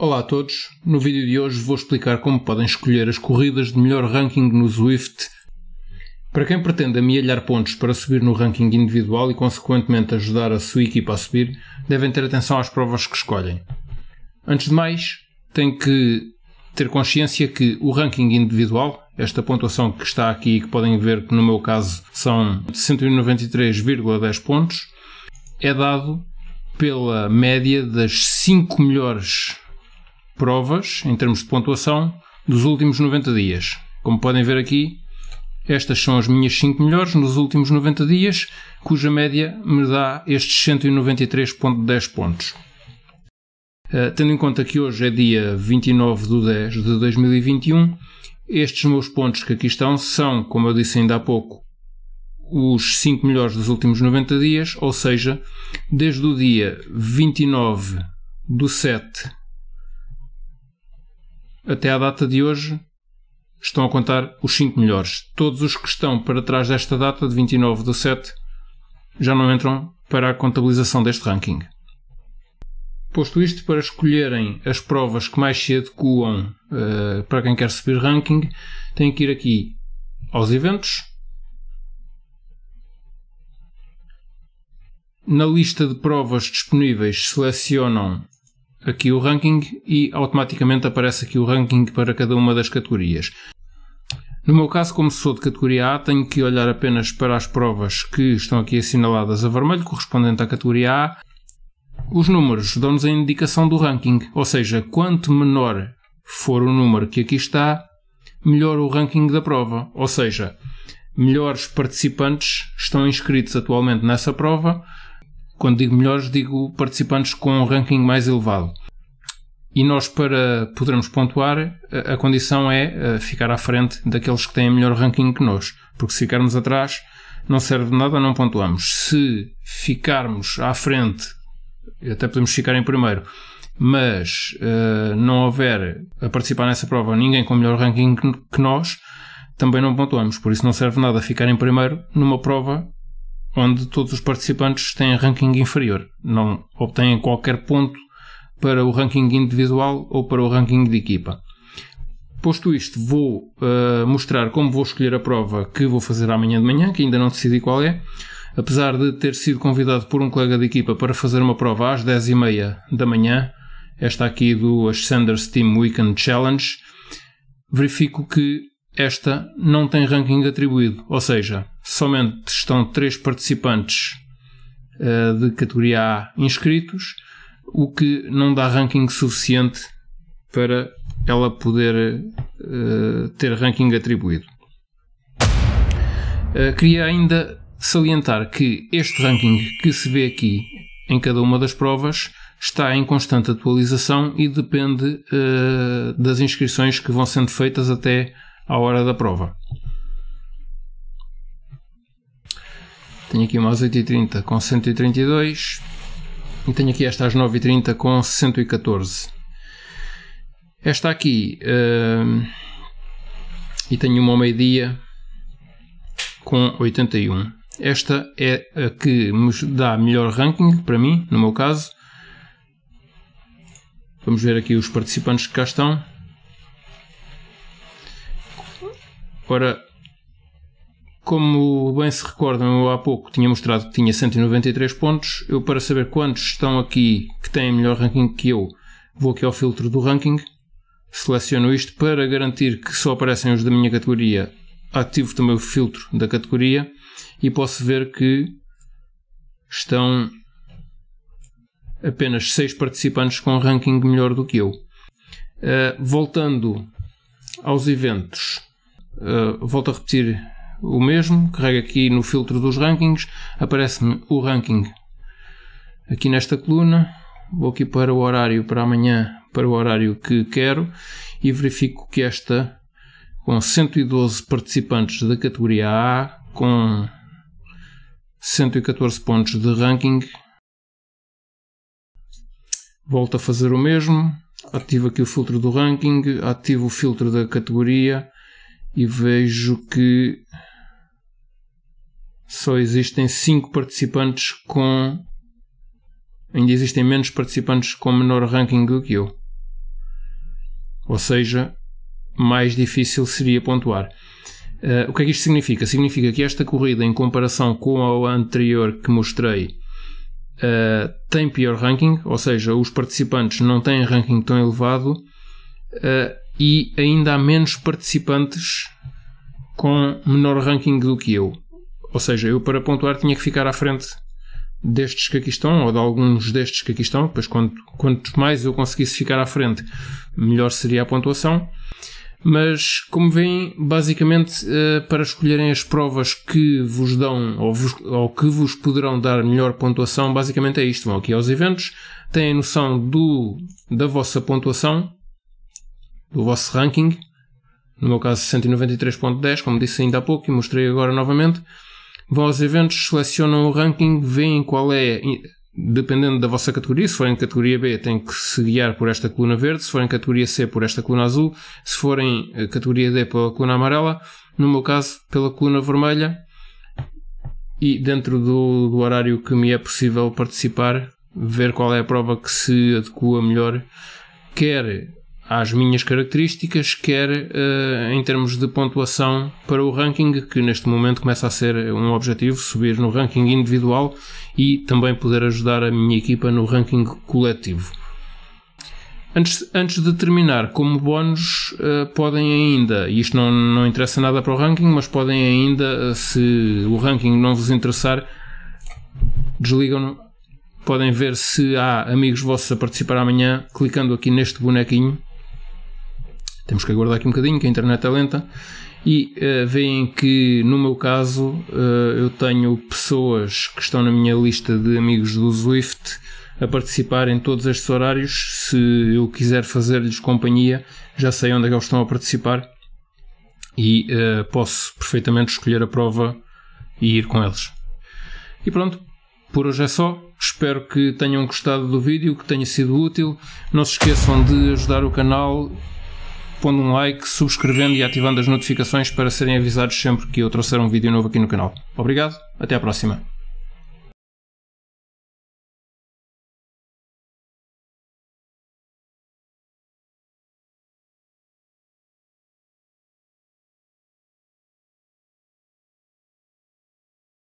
Olá a todos, no vídeo de hoje vou explicar como podem escolher as corridas de melhor ranking no Zwift. Para quem pretende amealhar pontos para subir no ranking individual e consequentemente ajudar a sua equipa a subir, devem ter atenção às provas que escolhem. Antes de mais, tem que ter consciência que o ranking individual, esta pontuação que está aqui e que podem ver que no meu caso são 193,10 pontos, é dado pela média das 5 melhores provas, em termos de pontuação, dos últimos 90 dias. Como podem ver aqui, estas são as minhas 5 melhores nos últimos 90 dias, cuja média me dá estes 193.10 pontos. Uh, tendo em conta que hoje é dia 29 de 10 de 2021, estes meus pontos que aqui estão são, como eu disse ainda há pouco, os 5 melhores dos últimos 90 dias, ou seja, desde o dia 29 do 7 até à data de hoje, estão a contar os 5 melhores. Todos os que estão para trás desta data, de 29 de 7, já não entram para a contabilização deste ranking. Posto isto, para escolherem as provas que mais se adequam uh, eh, para quem quer subir ranking, têm que ir aqui aos eventos, na lista de provas disponíveis selecionam aqui o ranking e automaticamente aparece aqui o ranking para cada uma das categorias. No meu caso, como sou de categoria A, tenho que olhar apenas para as provas que estão aqui assinaladas a vermelho, correspondente à categoria A. Os números dão-nos a indicação do ranking, ou seja, quanto menor for o número que aqui está, melhor o ranking da prova. Ou seja, melhores participantes estão inscritos atualmente nessa prova, quando digo melhores, digo participantes com um ranking mais elevado. E nós, para podermos pontuar, a, condição é eh, ficar à frente daqueles que têm melhor ranking que nós. Porque se ficarmos atrás, não serve de nada, não pontuamos. Se ficarmos à frente, até podemos ficar em primeiro, mas eh, não houver a participar nessa prova ninguém com melhor ranking que nós, também não pontuamos. Por isso não serve nada ficar em primeiro numa prova onde todos os participantes têm ranking inferior, não obtêm qualquer ponto para o ranking individual ou para o ranking de equipa. Posto isto, vou uh, mostrar como vou escolher a prova que vou fazer amanhã de manhã, que ainda não decidi qual é. Apesar de ter sido convidado por um colega de equipa para fazer uma prova às 10h30 da manhã, esta aqui do Ascenders Team Weekend Challenge, verifico que esta não tem ranking atribuído, ou seja, somente estão três participantes uh, de categoria A inscritos, o que não dá ranking suficiente para ela poder uh, ter ranking atribuído. Uh, queria ainda salientar que este ranking que se vê aqui em cada uma das provas está em constante atualização e depende uh, das inscrições que vão sendo feitas até à hora da prova. Tenho aqui umas 8h30 com 132 e tenho aqui esta às 9h30 com 114. Esta aqui uh, e tenho uma ao meio-dia com 81. Esta é a que me dá melhor ranking para mim, no meu caso. Vamos ver aqui os participantes que cá estão. Ora, como bem se recordam, eu há pouco tinha mostrado que tinha 193 pontos. Eu, para saber quantos estão aqui que têm melhor ranking que eu, vou aqui ao filtro do ranking, seleciono isto para garantir que só aparecem os da minha categoria. Ativo também o filtro da categoria e posso ver que estão apenas 6 participantes com ranking melhor do que eu. Uh, voltando aos eventos, eh, volto a repetir o mesmo, carrego aqui no filtro dos rankings, aparece-me o ranking aqui nesta coluna, vou aqui para o horário para amanhã, para o horário que quero e verifico que esta, com 112 participantes da categoria A, com 114 pontos de ranking, volto a fazer o mesmo, ativo aqui o filtro do ranking, ativo o filtro da categoria, e vejo que só existem 5 participantes com. Ainda existem menos participantes com menor ranking do que eu. Ou seja, mais difícil seria pontuar. Uh, o que é que isto significa? Significa que esta corrida, em comparação com a anterior que mostrei, uh, tem pior ranking, ou seja, os participantes não têm ranking tão elevado. Uh, e ainda há menos participantes com menor ranking do que eu. Ou seja, eu para pontuar tinha que ficar à frente destes que aqui estão, ou de alguns destes que aqui estão, pois quanto, quanto mais eu conseguisse ficar à frente, melhor seria a pontuação. Mas, como veem, basicamente eh, para escolherem as provas que vos dão ou, vos, ou que vos poderão dar melhor pontuação, basicamente é isto. Vão aqui aos eventos, têm noção do, da vossa pontuação do vosso ranking, no meu caso 193.10, como disse ainda há pouco e mostrei agora novamente, vão aos eventos, selecionam o ranking, veem qual é, dependendo da vossa categoria, se forem categoria B têm que se guiar por esta coluna verde, se forem categoria C por esta coluna azul, se forem eh, categoria D pela coluna amarela, no meu caso pela coluna vermelha, e dentro do, do, horário que me é possível participar, ver qual é a prova que se adequa melhor, quer às minhas características, quer uh, em termos de pontuação para o ranking, que neste momento começa a ser um objetivo, subir no ranking individual e também poder ajudar a minha equipa no ranking coletivo. Antes, antes de terminar, como bónus, uh, podem ainda, e isto não, não interessa nada para o ranking, mas podem ainda, eh, se o ranking não vos interessar, desligam-no podem ver se há amigos vossos a participar amanhã, clicando aqui neste bonequinho temos que aguardar aqui um bocadinho que a internet é lenta e uh, veem que no meu caso uh, eu tenho pessoas que estão na minha lista de amigos do Swift a participar em todos estes horários se eu quiser fazer-lhes companhia já sei onde é que eles estão a participar e uh, posso perfeitamente escolher a prova e ir com eles e pronto, por hoje é só Espero que tenham gostado do vídeo, que tenha sido útil. Não se esqueçam de ajudar o canal pondo um like, subscrevendo e ativando as notificações para serem avisados sempre que eu trouxer um vídeo novo aqui no canal. Obrigado, até à próxima.